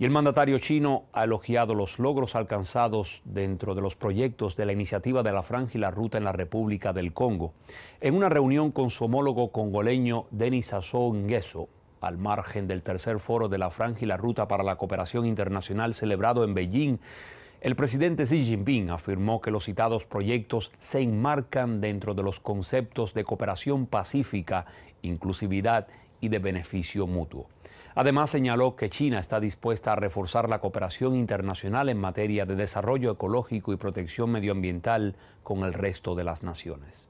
Y el mandatario chino ha elogiado los logros alcanzados dentro de los proyectos de la iniciativa de la Franja y la Ruta en la República del Congo. En una reunión con su homólogo congoleño Denis Sassou Nguesso, al margen del tercer foro de la Franja y la Ruta para la Cooperación Internacional celebrado en Beijing, el presidente Xi Jinping afirmó que los citados proyectos se enmarcan dentro de los conceptos de cooperación pacífica, inclusividad y de beneficio mutuo. Además, señaló que China está dispuesta a reforzar la cooperación internacional en materia de desarrollo ecológico y protección medioambiental con el resto de las naciones.